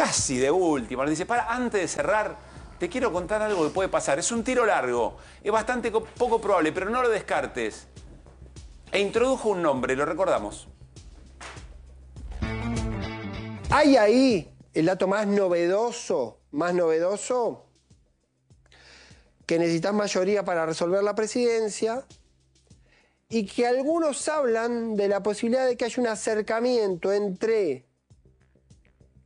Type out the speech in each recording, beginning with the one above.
casi de última. Le dice, para, antes de cerrar, te quiero contar algo que puede pasar. Es un tiro largo, es bastante poco probable, pero no lo descartes. E introdujo un nombre, lo recordamos. Hay ahí el dato más novedoso, más novedoso, que necesitas mayoría para resolver la presidencia y que algunos hablan de la posibilidad de que haya un acercamiento entre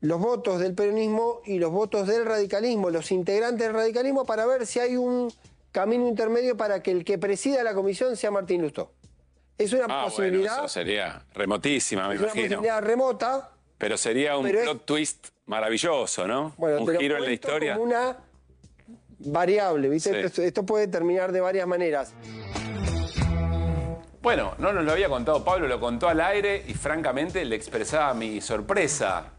los votos del peronismo y los votos del radicalismo, los integrantes del radicalismo, para ver si hay un camino intermedio para que el que presida la comisión sea Martín Lusto. Es una ah, posibilidad. Bueno, eso sería remotísima, me es Una posibilidad remota. Pero sería un plot twist maravilloso, ¿no? un giro en la historia. Como una variable, ¿viste? esto puede terminar de varias maneras. Bueno, no nos lo había contado Pablo, lo contó al aire y francamente le expresaba mi sorpresa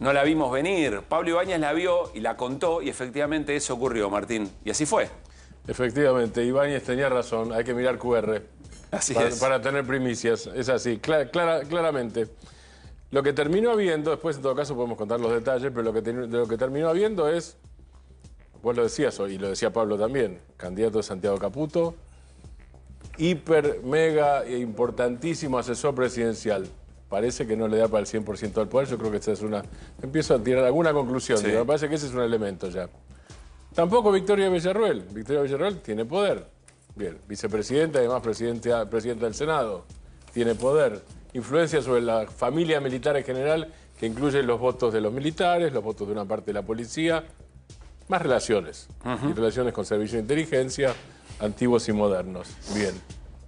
no la vimos venir. Pablo Ibáñez la vio y la contó y efectivamente eso ocurrió, Martín. Y así fue. Efectivamente, Ibáñez tenía razón, hay que mirar QR. Así para, Para tener primicias, es así, claramente. Lo que terminó habiendo, después en todo caso podemos contar los detalles, pero lo que, lo que terminó habiendo es, vos lo decías hoy, y lo decía Pablo también, candidato de Santiago Caputo, hiper, mega e importantísimo asesor presidencial parece que no le da para el 100% al poder. Yo creo que esta es una... Empiezo a tirar alguna conclusión. Pero me parece que ese es un elemento ya. Tampoco Victoria Villarruel. Victoria Villarruel tiene poder. Bien, vicepresidenta además presidenta, presidenta del Senado. Tiene poder. Influencia sobre la familia militar en general, que incluye los votos de los militares, los votos de una parte de la policía. Más relaciones. Y relaciones con Servicio de inteligencia, antiguos y modernos. Bien,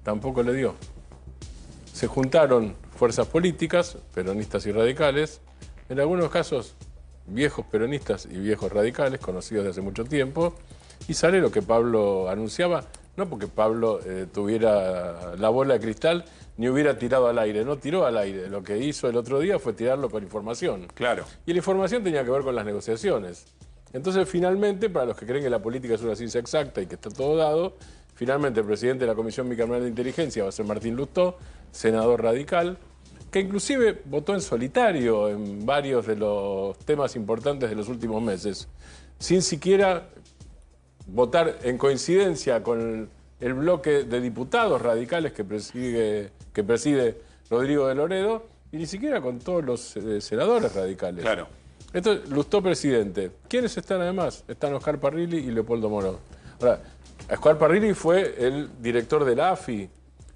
tampoco le dio. Se juntaron fuerzas políticas, peronistas y radicales, en algunos casos viejos peronistas y viejos radicales, conocidos de hace mucho tiempo, y sale lo que Pablo anunciaba, no porque Pablo eh, tuviera la bola de cristal ni hubiera tirado al aire, no tiró al aire, lo que hizo el otro día fue tirarlo por información. Claro. Y la información tenía que ver con las negociaciones. Entonces, finalmente, para los que creen que la política es una ciencia exacta y que está todo dado, Finalmente, presidente de la Comisión Bicameral de Inteligencia va a ser Martín Lustó, senador radical, que inclusive votó en solitario en varios de los temas importantes de los últimos meses, sin siquiera votar en coincidencia con el, bloque de diputados radicales que preside, Rodrigo de Loredo, y ni siquiera con todos los eh, senadores radicales. Claro. Esto Lustó presidente. ¿Quiénes están además? Están Oscar Parrilli y Leopoldo Moro. Ahora, Escobar Parrilli fue el director del AFI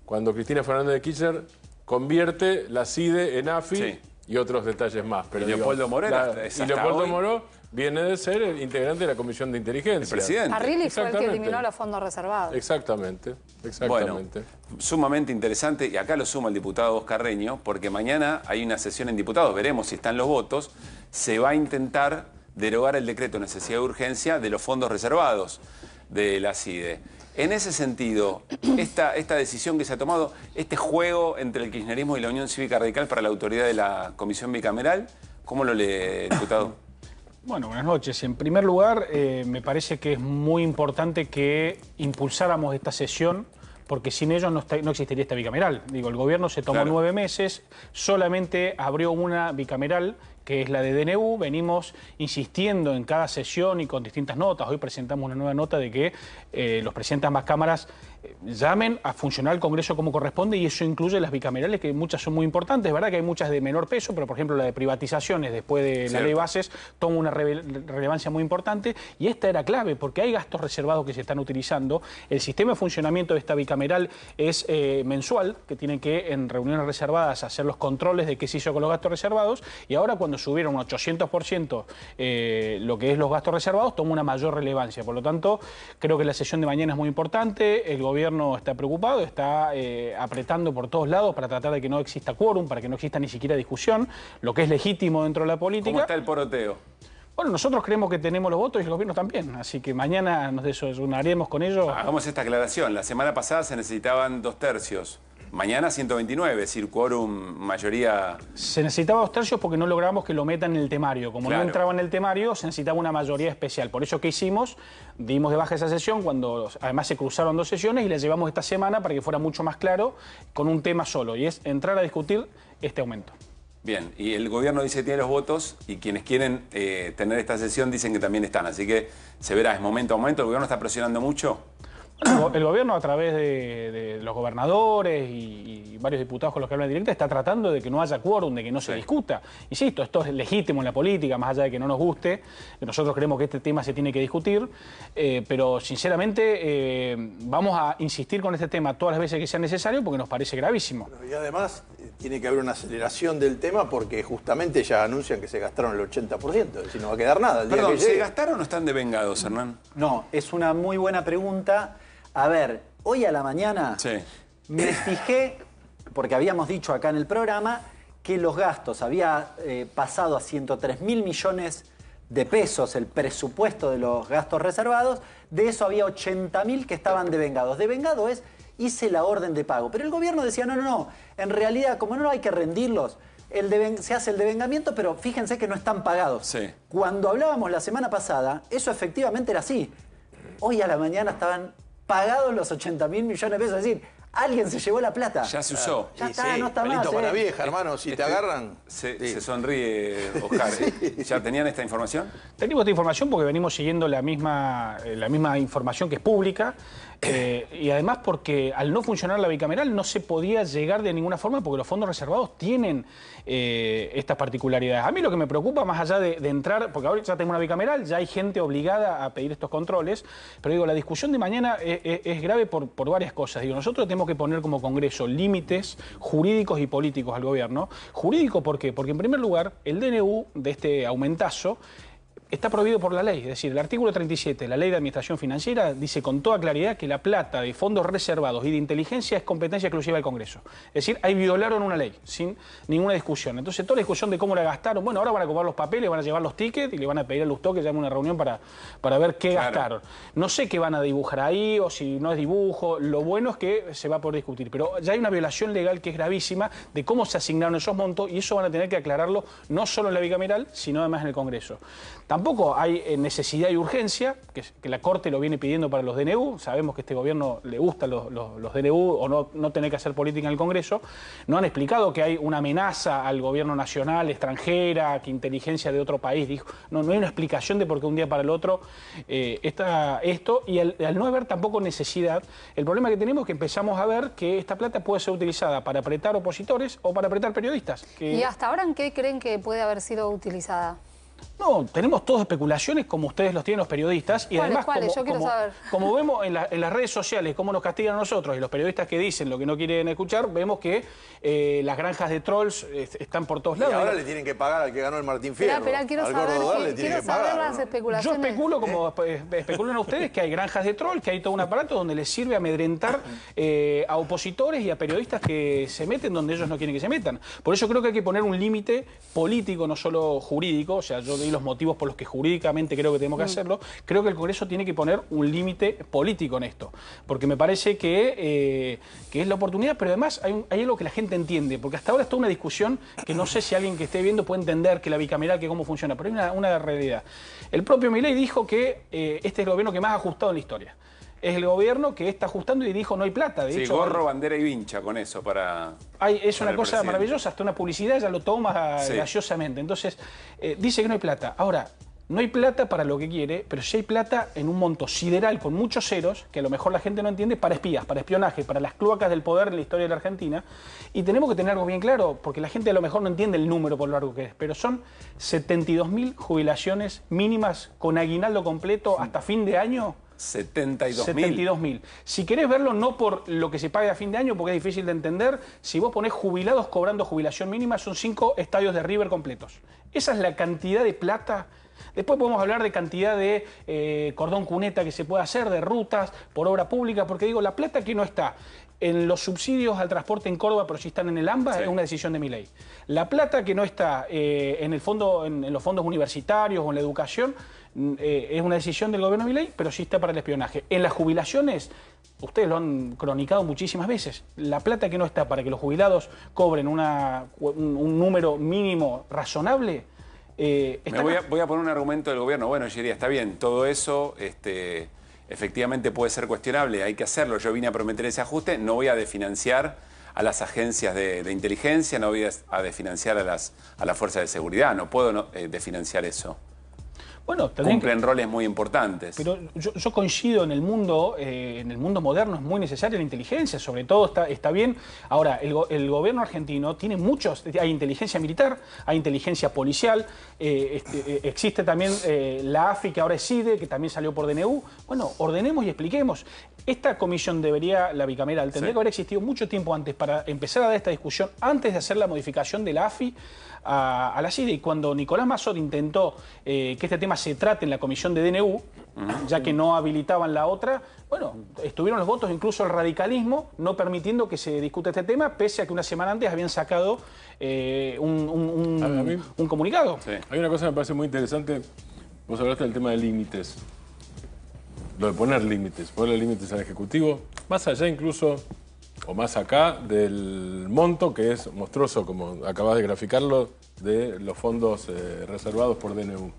cuando Cristina Fernández de Kirchner convierte la CIDE en AFI y otros detalles más. y Leopoldo Y Leopoldo Moró viene de ser el integrante de la Comisión de Inteligencia. presidente. Parrilli fue el que eliminó los fondos reservados. Exactamente, exactamente. sumamente interesante, y acá lo suma el diputado Oscar Reño, porque mañana hay una sesión en diputados, veremos si están los votos, se va a intentar derogar el decreto de necesidad de urgencia de los fondos reservados de la CIDE. En ese sentido, esta, esta, decisión que se ha tomado, este juego entre el kirchnerismo y la Unión Cívica Radical para la autoridad de la Comisión Bicameral, ¿cómo lo lee, diputado? Bueno, buenas noches. En primer lugar, eh, me parece que es muy importante que impulsáramos esta sesión porque sin ellos no, existiría esta bicameral. Digo, el gobierno se tomó nueve meses, solamente abrió una bicameral que es la de DNU. Venimos insistiendo en cada sesión y con distintas notas. Hoy presentamos una nueva nota de que eh, los presidentes de ambas cámaras llamen a funcionar el Congreso como corresponde y eso incluye las bicamerales, que muchas son muy importantes, ...es ¿verdad? Que hay muchas de menor peso, pero por ejemplo la de privatizaciones después de la ley bases toma una relevancia muy importante y esta era clave porque hay gastos reservados que se están utilizando. El sistema de funcionamiento de esta bicameral es eh, mensual, que tienen que en reuniones reservadas hacer los controles de qué se hizo con los gastos reservados y ahora cuando subieron un 800% eh, lo que es los gastos reservados toma una mayor relevancia. Por lo tanto, creo que la sesión de mañana es muy importante. El el gobierno está preocupado, está eh, apretando por todos lados para tratar de que no exista quórum, para que no exista ni siquiera discusión, lo que es legítimo dentro de la política. ¿Cómo está el poroteo? Bueno, nosotros creemos que tenemos los votos y el gobierno también, así que mañana nos desayunaremos con ellos. Hagamos esta aclaración, la semana pasada se necesitaban dos tercios. Mañana 129, es decir, quórum mayoría... Se necesitaba dos tercios porque no logramos que lo metan en el temario. Como no entraba en el temario, se necesitaba una mayoría especial. Por eso, ¿qué hicimos? Dimos de baja esa sesión cuando además se cruzaron dos sesiones y la llevamos esta semana para que fuera mucho más claro con un tema solo, y es entrar a discutir este aumento. Bien, y el gobierno dice que tiene los votos y quienes quieren eh, tener esta sesión dicen que también están, así que se verá, es momento a momento, el gobierno está presionando mucho. El gobierno, a través de, los gobernadores y, varios diputados con los que hablan directa, está tratando de que no haya quórum, de que no se discuta. Insisto, esto es legítimo en la política, más allá de que no nos guste. Nosotros creemos que este tema se tiene que discutir, eh, pero sinceramente eh, vamos a insistir con este tema todas las veces que sea necesario porque nos parece gravísimo. y además eh, tiene que haber una aceleración del tema porque justamente ya anuncian que se gastaron el 80%, es decir, no va a quedar nada. Perdón, ¿se gastaron o están devengados, Hernán? No, es una muy buena pregunta. A ver, hoy a la mañana me fijé, porque habíamos dicho acá en el programa, que los gastos había eh, pasado a 103 mil millones de pesos el presupuesto de los gastos reservados, de eso había 80 mil que estaban devengados. Devengado es, hice la orden de pago, pero el gobierno decía, no, no, no, en realidad como no hay que rendirlos, el se hace el devengamiento, pero fíjense que no están pagados. Cuando hablábamos la semana pasada, eso efectivamente era así. Hoy a la mañana estaban pagados los 80 mil millones de pesos. Es decir, alguien se llevó la plata. Ya se usó. Ya está, no está Pelito más, para eh. vieja, hermano. Si te este, agarran... Se, sonríe, Oscar. ¿eh? ¿Ya tenían esta información? Tenemos esta información porque venimos siguiendo la misma, eh, la misma información que es pública. Eh, y además porque al no funcionar la bicameral no se podía llegar de ninguna forma porque los fondos reservados tienen eh, estas particularidades. A mí lo que me preocupa, más allá de, entrar, porque ahora ya tengo una bicameral, ya hay gente obligada a pedir estos controles, pero digo, la discusión de mañana eh, es, grave por, por varias cosas. Digo, nosotros tenemos que poner como Congreso límites jurídicos y políticos al gobierno. Jurídico, ¿por qué? Porque en primer lugar, el DNU de este aumentazo está prohibido por la ley. Es decir, el artículo 37 de la Ley de Administración Financiera dice con toda claridad que la plata de fondos reservados y de inteligencia es competencia exclusiva del Congreso. Es decir, ahí violaron una ley, sin ninguna discusión. Entonces, toda la discusión de cómo la gastaron, bueno, ahora van a cobrar los papeles, van a llevar los tickets y le van a pedir a Lustó que llame una reunión para, para ver qué gastaron. No sé qué van a dibujar ahí o si no es dibujo. Lo bueno es que se va a poder discutir. Pero ya hay una violación legal que es gravísima de cómo se asignaron esos montos y eso van a tener que aclararlo no solo en la bicameral, sino además en el Congreso. Tampoco hay eh, necesidad y urgencia, que, la Corte lo viene pidiendo para los DNU. Sabemos que a este gobierno le gustan los, DNU o no, tener que hacer política en el Congreso. No han explicado que hay una amenaza al gobierno nacional, extranjera, que inteligencia de otro país dijo. No, no hay una explicación de por qué un día para el otro eh, está esto. Y al, no haber tampoco necesidad, el problema que tenemos es que empezamos a ver que esta plata puede ser utilizada para apretar opositores o para apretar periodistas. ¿Y hasta ahora en qué creen que puede haber sido utilizada? No, tenemos todas especulaciones como ustedes los tienen los periodistas y además como, Yo como, saber. como, vemos en, en, las redes sociales cómo nos castigan a nosotros y los periodistas que dicen lo que no quieren escuchar, vemos que eh, las granjas de trolls están por todos lados. Y ahora le tienen que pagar al que ganó el Martín Fierro. al saber, le quiero que saber pagar, las especulaciones. Yo especulo, como eh, especulan ustedes, que hay granjas de trolls, que hay todo un aparato donde les sirve amedrentar eh, a opositores y a periodistas que se meten donde ellos no quieren que se metan. Por eso creo que hay que poner un límite político, no solo jurídico, o sea, yo di los motivos por los que jurídicamente creo que tenemos que mm. hacerlo, creo que el Congreso tiene que poner un límite político en esto, porque me parece que, eh, es la oportunidad, pero además hay, algo que la gente entiende, porque hasta ahora está una discusión que no sé si alguien que esté viendo puede entender que la bicameral, que cómo funciona, pero hay una, realidad. El propio Milei dijo que eh, este es el gobierno que más ha ajustado en la historia es el gobierno que está ajustando y dijo no hay plata. sí, gorro, bandera y vincha con eso para... es una cosa maravillosa, hasta una publicidad ya lo toma graciosamente. Entonces, eh, dice que no hay plata. Ahora, no hay plata para lo que quiere, pero si hay plata en un monto sideral con muchos ceros, que a lo mejor la gente no entiende, para espías, para espionaje, para las cloacas del poder en la historia de la Argentina. Y tenemos que tener algo bien claro, porque la gente a lo mejor no entiende el número por lo largo que es, pero son 72.000 jubilaciones mínimas con aguinaldo completo hasta fin de año 72 mil. Si querés verlo no por lo que se pague a fin de año, porque es difícil de entender, si vos ponés jubilados cobrando jubilación mínima, son cinco estadios de River completos. Esa es la cantidad de plata. Después podemos hablar de cantidad de eh, cordón cuneta que se puede hacer, de rutas, por obra pública, porque digo, la plata que no está en los subsidios al transporte en Córdoba, pero si están en el AMBA, es una decisión de mi ley. La plata que no está eh, en, el fondo, en los fondos universitarios o en la educación, Mm, eh, es una decisión del gobierno de ley pero sí está para el espionaje. En las jubilaciones, ustedes lo han cronicado muchísimas veces, la plata que no está para que los jubilados cobren un, número mínimo razonable. Eh, Me voy, a, poner un argumento del gobierno. Bueno, yo está bien, todo eso este, efectivamente puede ser cuestionable, hay que hacerlo. Yo vine a prometer ese ajuste, no voy a desfinanciar a las agencias de, inteligencia, no voy a, desfinanciar a las, a fuerzas de seguridad, no puedo definanciar eh, desfinanciar eso. Bueno, cumplen roles muy importantes. Pero yo, coincido en el mundo, eh, en el mundo moderno es muy necesaria la inteligencia, sobre todo está, está bien. Ahora, el, gobierno argentino tiene muchos, hay inteligencia militar, hay inteligencia policial, eh, este, eh, existe también la AFI que ahora es CIDE, que también salió por DNU. Bueno, ordenemos y expliquemos. Esta comisión debería, la bicameral, tendría que haber existido mucho tiempo antes para empezar a dar esta discusión, antes de hacer la modificación de la AFI a, la CIDE. Y cuando Nicolás Mazor intentó que este tema se trate en la comisión de DNU, ya que no habilitaban la otra, bueno, estuvieron los votos incluso el radicalismo no permitiendo que se discute este tema, pese a que una semana antes habían sacado eh, un, comunicado. Hay una cosa que me parece muy interesante, vos hablaste del tema de límites, lo de poner límites, poner límites al Ejecutivo, más allá incluso, o más acá, del monto que es monstruoso, como acabas de graficarlo, de los fondos eh, reservados por DNU.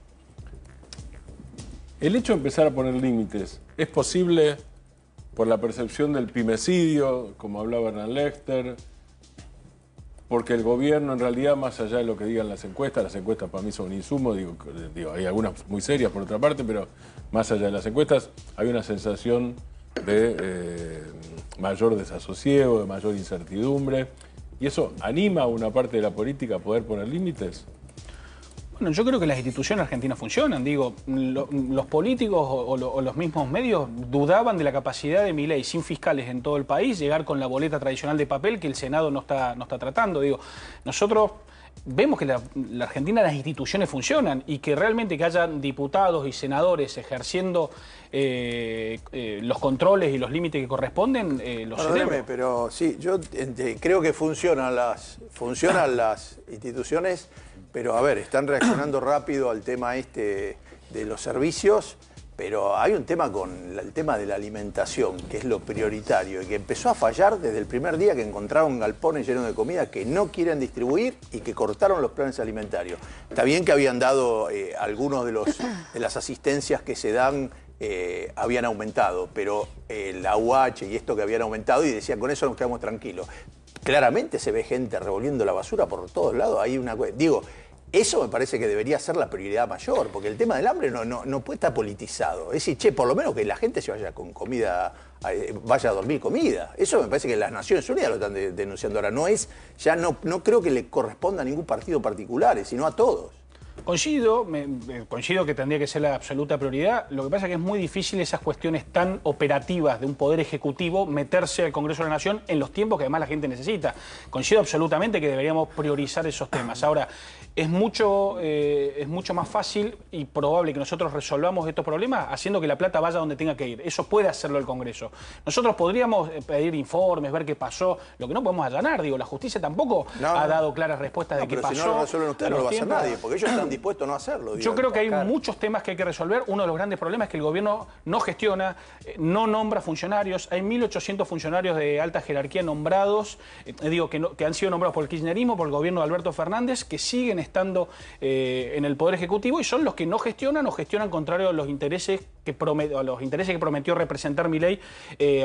El hecho de empezar a poner límites, ¿es posible por la percepción del pimecidio, como hablaba Bernard Lechter, Porque el gobierno, en realidad, más allá de lo que digan las encuestas, las encuestas para mí son un insumo, digo, hay algunas muy serias por otra parte, pero más allá de las encuestas, hay una sensación de eh, mayor desasosiego, de mayor incertidumbre. ¿Y eso anima a una parte de la política a poder poner límites? Bueno, yo creo que las instituciones argentinas funcionan. Digo, los políticos o, los mismos medios dudaban de la capacidad de mi ley, sin fiscales en todo el país, llegar con la boleta tradicional de papel que el Senado no está, tratando. Digo, nosotros vemos que la, la, Argentina, las instituciones funcionan y que realmente que hayan diputados y senadores ejerciendo eh, eh, los controles y los límites que corresponden, eh, los pero sí, yo eh, creo que funcionan las, funcionan las instituciones pero a ver, están reaccionando rápido al tema este de los servicios, pero hay un tema con el tema de la alimentación, que es lo prioritario, y que empezó a fallar desde el primer día que encontraron galpones llenos de comida que no quieren distribuir y que cortaron los planes alimentarios. Está bien que habían dado eh, algunos de, los, las asistencias que se dan eh, habían aumentado, pero eh, la UH y esto que habían aumentado y decían, con eso nos quedamos tranquilos. Claramente se ve gente revolviendo la basura por todos lados. Hay una digo, eso me parece que debería ser la prioridad mayor, porque el tema del hambre no, no, puede estar politizado. Es decir, che, por lo menos que la gente se vaya con comida, eh, vaya a dormir comida. Eso me parece que las Naciones Unidas lo están denunciando ahora. No es, ya no, no creo que le corresponda a ningún partido particular, sino a todos. Coincido, me, que tendría que ser la absoluta prioridad. Lo que pasa es que es muy difícil esas cuestiones tan operativas de un poder ejecutivo meterse al Congreso de la Nación en los tiempos que además la gente necesita. Coincido absolutamente que deberíamos priorizar esos temas. Ahora, es mucho, eh, es mucho más fácil y probable que nosotros resolvamos estos problemas haciendo que la plata vaya donde tenga que ir. Eso puede hacerlo el Congreso. Nosotros podríamos eh, pedir informes, ver qué pasó, lo que no podemos allanar. Digo, la justicia tampoco ha dado claras respuestas de qué pero pasó. Si no resuelven ustedes, no lo va a hacer nadie, porque ellos están puesto no hacerlo. yo creo que hay muchos temas que hay que resolver. Uno de los grandes problemas es que el gobierno no gestiona, eh, no nombra funcionarios. Hay 1.800 funcionarios de alta jerarquía nombrados, eh, digo, que, que, han sido nombrados por el kirchnerismo, por el gobierno de Alberto Fernández, que siguen estando eh, en el Poder Ejecutivo y son los que no gestionan o gestionan contrario a los intereses que, prometió, a los intereses que prometió representar mi ley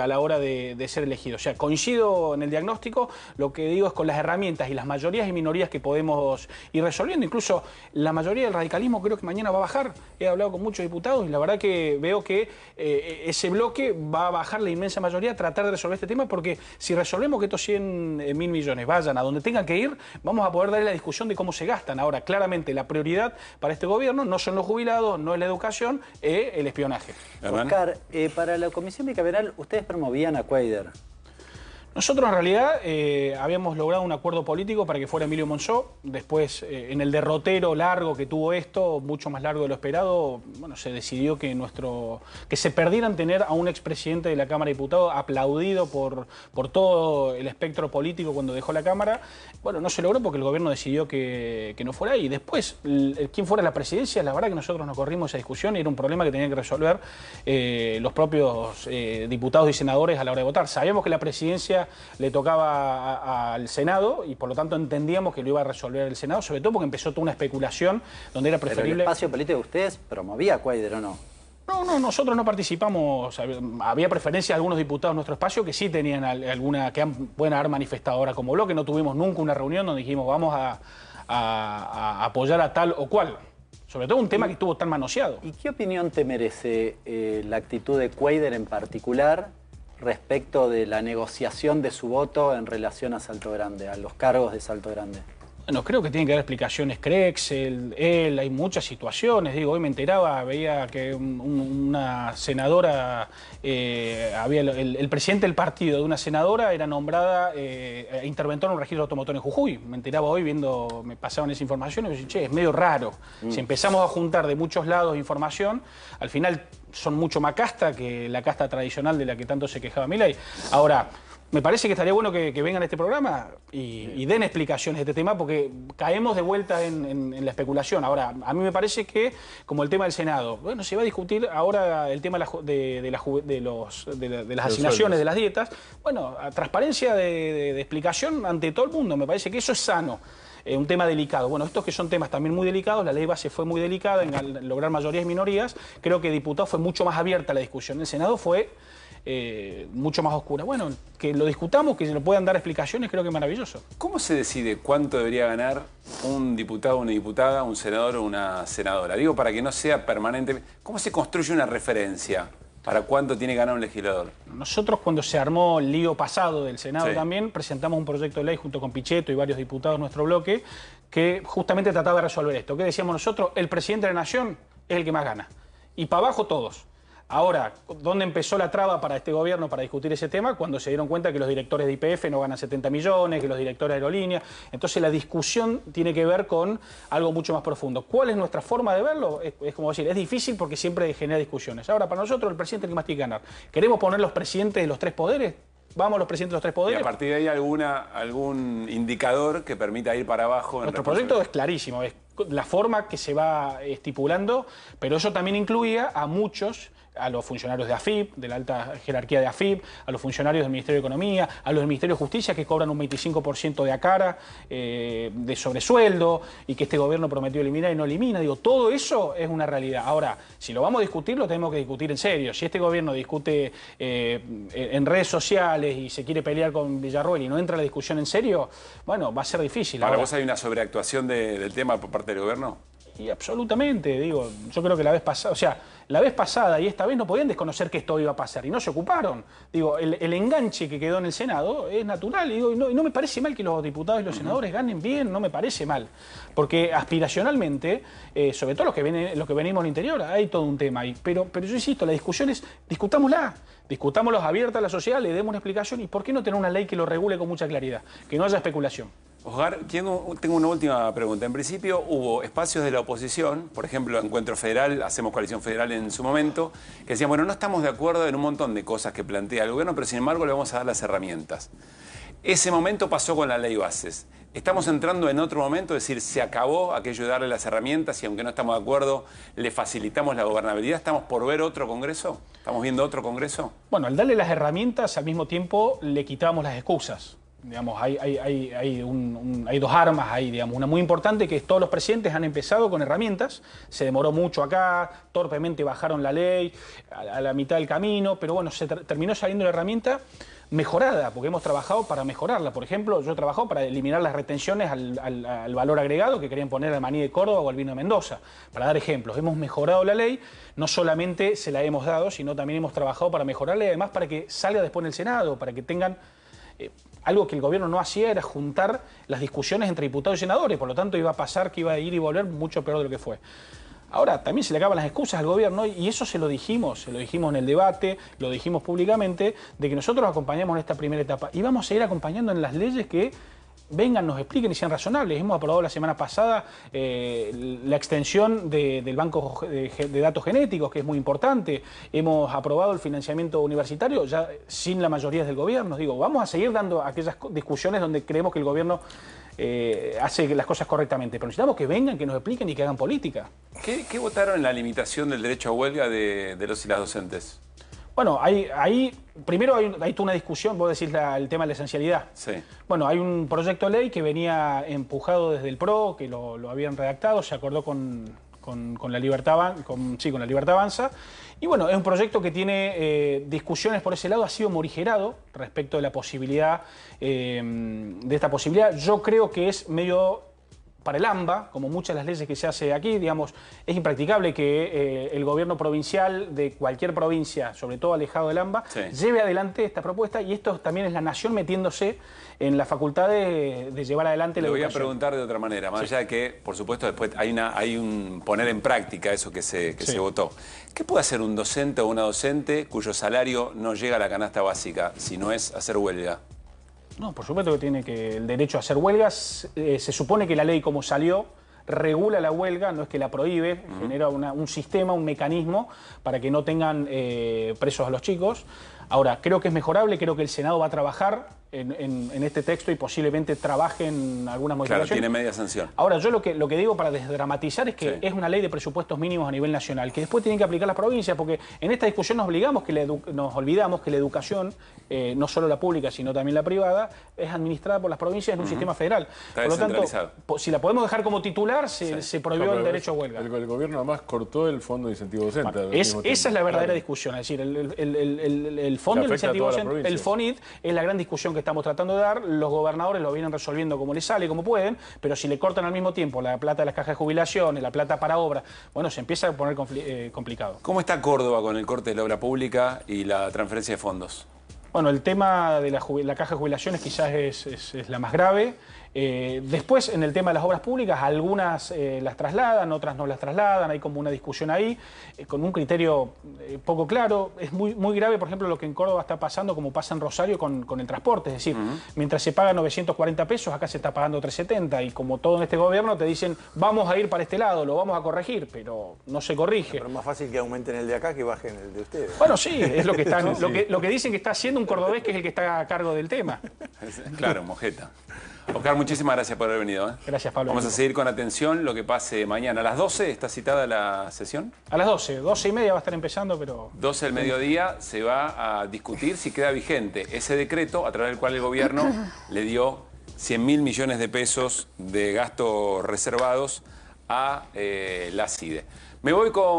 a la hora de, de ser elegido. O sea, coincido en el diagnóstico, lo que digo es con las herramientas y las mayorías y minorías que podemos ir resolviendo. Incluso la mayoría mayoría del radicalismo creo que mañana va a bajar. He hablado con muchos diputados y la verdad que veo que eh, ese bloque va a bajar la inmensa mayoría a tratar de resolver este tema porque si resolvemos que estos 100 eh, mil millones vayan a donde tengan que ir, vamos a poder darle la discusión de cómo se gastan. Ahora, claramente, la prioridad para este gobierno no son los jubilados, no es la educación, es el espionaje. Oscar, eh, para la Comisión Bicameral ustedes promovían a Cuader. Nosotros en realidad eh, habíamos logrado un acuerdo político para que fuera Emilio Monzó. Después, eh, en el derrotero largo que tuvo esto, mucho más largo de lo esperado, bueno, se decidió que nuestro. que se perdieran tener a un expresidente de la Cámara de Diputados aplaudido por, por todo el espectro político cuando dejó la Cámara. Bueno, no se logró porque el gobierno decidió que, no fuera ahí. Después, el, quien fuera la presidencia, la verdad que nosotros nos corrimos esa discusión y era un problema que tenían que resolver eh, los propios diputados y senadores a la hora de votar. Sabíamos que la presidencia le tocaba al Senado y por lo tanto entendíamos que lo iba a resolver el Senado, sobre todo porque empezó toda una especulación donde era preferible... el espacio político de ustedes promovía a o ¿no? No, no, nosotros no participamos. Había preferencia de algunos diputados en nuestro espacio que sí tenían alguna, que pueden haber manifestado ahora como bloque. No tuvimos nunca una reunión donde dijimos vamos a, apoyar a tal o cual. Sobre todo un tema que estuvo tan manoseado. ¿Y qué opinión te merece eh, la actitud de Cuader en particular respecto de la negociación de su voto en relación a Salto Grande, a los cargos de Salto Grande? Bueno, creo que tiene que haber explicaciones Crexel, él, hay muchas situaciones. Digo, hoy me enteraba, veía que una senadora, eh, el, presidente del partido de una senadora era nombrada eh, e interventora en un registro de automotor en Jujuy. Me enteraba hoy viendo, me pasaban esa información y me decía, che, es medio raro. Mm. Si empezamos a juntar de muchos lados información, al final son mucho más casta que la casta tradicional de la que tanto se quejaba Milay. Ahora, me parece que estaría bueno que, vengan a este programa y, den explicaciones de este tema, porque caemos de vuelta en, la especulación. Ahora, a mí me parece que, como el tema del Senado, bueno, se va a discutir ahora el tema de, de, las asignaciones, de las dietas. Bueno, transparencia de explicación ante todo el mundo, me parece que eso es sano. Eh, un tema delicado. Bueno, estos que son temas también muy delicados, la ley base fue muy delicada en lograr mayorías y minorías, creo que diputado fue mucho más abierta la discusión, el Senado fue eh, mucho más oscura. Bueno, que lo discutamos, que se lo puedan dar explicaciones, creo que es maravilloso. ¿Cómo se decide cuánto debería ganar un diputado, una diputada, un senador o una senadora? Digo, para que no sea permanente. ¿Cómo se construye una referencia? ¿Para cuánto tiene que ganar un legislador? Nosotros cuando se armó el lío pasado del Senado también, presentamos un proyecto de ley junto con Pichetto y varios diputados de nuestro bloque que justamente trataba de resolver esto. ¿Qué decíamos nosotros? El presidente de la Nación es el que más gana. Y para abajo todos. Ahora, ¿dónde empezó la traba para este gobierno para discutir ese tema? Cuando se dieron cuenta que los directores de IPF no ganan 70 millones, que los directores de aerolínea. Entonces, la discusión tiene que ver con algo mucho más profundo. ¿Cuál es nuestra forma de verlo? Es, como decir, es difícil porque siempre genera discusiones. Ahora, para nosotros, el presidente es que más tiene que ganar. ¿Queremos poner los presidentes de los tres poderes? vamos los presidentes de los tres poderes. Y a partir de ahí alguna, algún indicador que permita ir para abajo. Nuestro proyecto es clarísimo, es la forma que se va estipulando, pero eso también incluía a muchos a los funcionarios de AFIP, de la alta jerarquía de AFIP, a los funcionarios del Ministerio de Economía, a los del Ministerio de Justicia que cobran un 25% de acara, eh, de sobresueldo, y que este gobierno prometió eliminar y no elimina. Digo, todo eso es una realidad. Ahora, si lo vamos a discutir, lo tenemos que discutir en serio. Si este gobierno discute eh, en redes sociales y se quiere pelear con Villarroel y no entra la discusión en serio, bueno, va a ser difícil. ¿Para ahora. vos hay una sobreactuación del tema por parte del gobierno? Y absolutamente, digo, yo creo que la vez pasada, o sea, la vez pasada y esta vez no podían desconocer que esto iba a pasar y no se ocuparon. Digo, el, enganche que quedó en el Senado es natural y, digo, no, no, me parece mal que los diputados y los senadores ganen bien, no me parece mal. Porque aspiracionalmente, eh, sobre todo los que, vienen, los que venimos al interior, hay todo un tema ahí. Pero, pero yo insisto, la discusión es, discutámosla, discutámosla abierta a la sociedad, le demos una explicación y por qué no tener una ley que lo regule con mucha claridad, que no haya especulación. Oscar, tengo, tengo una última pregunta. En principio hubo espacios de la oposición, por ejemplo, Encuentro Federal, hacemos coalición federal en su momento, que decían, bueno, no estamos de acuerdo en un montón de cosas que plantea el gobierno, pero sin embargo le vamos a dar las herramientas. Ese momento pasó con la ley bases. Estamos entrando en otro momento, es decir, se acabó aquello de darle las herramientas y aunque no estamos de acuerdo, le facilitamos la gobernabilidad. ¿Estamos por ver otro Congreso? ¿Estamos viendo otro Congreso? Bueno, al darle las herramientas, al mismo tiempo le quitamos las excusas digamos, hay, hay, hay, hay, dos armas ahí, digamos. Una muy importante que todos los presidentes han empezado con herramientas, se demoró mucho acá, torpemente bajaron la ley a, la mitad del camino, pero bueno, se terminó saliendo la herramienta mejorada, porque hemos trabajado para mejorarla. Por ejemplo, yo he trabajado para eliminar las retenciones al, valor agregado que querían poner al maní de Córdoba o al vino de Mendoza. Para dar ejemplos, hemos mejorado la ley, no solamente se la hemos dado, sino también hemos trabajado para mejorarla y además para que salga después en el Senado, para que tengan... Eh, algo que el gobierno no hacía era juntar las discusiones entre diputados y senadores, por lo tanto iba a pasar que iba a ir y volver mucho peor de lo que fue. Ahora, también se le acaban las excusas al gobierno y eso se lo dijimos, se lo dijimos en el debate, lo dijimos públicamente, de que nosotros acompañamos en esta primera etapa y vamos a ir acompañando en las leyes que vengan, nos expliquen y sean razonables. Hemos aprobado la semana pasada eh, la extensión del banco de, datos genéticos, que es muy importante. Hemos aprobado el financiamiento universitario ya sin la mayoría del gobierno. Digo, vamos a seguir dando aquellas discusiones donde creemos que el gobierno eh, hace las cosas correctamente, pero necesitamos que vengan, que nos expliquen y que hagan política. ¿Qué, votaron en la limitación del derecho a huelga de los y las docentes? Bueno, hay, primero hay, una discusión, vos decís el tema de la esencialidad. Sí. Bueno, hay un proyecto de ley que venía empujado desde el PRO, que lo, habían redactado, se acordó con, la libertad, con, sí, con la libertad avanza. Y bueno, es un proyecto que tiene eh, discusiones por ese lado, ha sido morigerado respecto de la posibilidad, eh, de esta posibilidad. Yo creo que es medio para el AMBA, como muchas de las leyes que se hace aquí, digamos, es impracticable que eh, el gobierno provincial de cualquier provincia, sobre todo alejado del AMBA, lleve adelante esta propuesta y esto también es la nación metiéndose en la facultad de, llevar adelante la Le voy a preguntar de otra manera, más allá de que, por supuesto, después hay, una, hay un poner en práctica eso que, se, se votó. ¿Qué puede hacer un docente o una docente cuyo salario no llega a la canasta básica si no es hacer huelga? No, por supuesto que tiene que el derecho a hacer huelgas. Eh, se supone que la ley como salió regula la huelga, no es que la prohíbe, genera un sistema, un mecanismo para que no tengan eh, presos a los chicos. Ahora, creo que es mejorable, creo que el Senado va a trabajar en, este texto y posiblemente trabajen algunas modificación. Claro, tiene media sanción. Ahora, yo lo que, digo para desdramatizar es que es una ley de presupuestos mínimos a nivel nacional, que después tienen que aplicar las provincias, porque en esta discusión nos, obligamos que nos olvidamos que la educación, eh, no solo la pública, sino también la privada, es administrada por las provincias en un sistema federal. por lo tanto, si la podemos dejar como titular, se, prohibió el derecho a huelga. El, gobierno además cortó el fondo de incentivo docente. esa es la verdadera discusión, es decir, el, fondo de incentivo docente, el FONID, es la gran discusión que estamos tratando de dar, los gobernadores lo vienen resolviendo como les sale, como pueden, pero si le cortan al mismo tiempo la plata de las cajas de jubilaciones, la plata para obra, bueno, se empieza a poner eh, complicado. ¿Cómo está Córdoba con el corte de la obra pública y la transferencia de fondos? Bueno, el tema de la, caja de jubilaciones quizás es, es, es la más grave. Eh, después, en el tema de las obras públicas, algunas eh, las trasladan, otras no las trasladan, hay como una discusión ahí, eh, con un criterio poco claro. Es muy, muy grave, por ejemplo, lo que en Córdoba está pasando, como pasa en Rosario con, el transporte. Es decir, mientras se paga 940 pesos, acá se está pagando 370, y como todo en este gobierno, te dicen, vamos a ir para este lado, lo vamos a corregir, pero no se corrige. Pero es más fácil que aumenten el de acá que bajen el de ustedes. Bueno, sí, es lo que, están, Lo que, lo que dicen que está haciendo un cordobés que es el que está a cargo del tema. Claro, mojeta. Oscar, muchísimas gracias por haber venido. ¿eh? Gracias, Pablo. Vamos a seguir con atención lo que pase mañana. ¿A las 12 está citada la sesión? A las 12, 12 y media va a estar empezando, pero... 12 del mediodía se va a discutir si queda vigente ese decreto a través del cual el gobierno le dio 100 mil millones de pesos de gastos reservados a eh, la CIDE. Me voy con...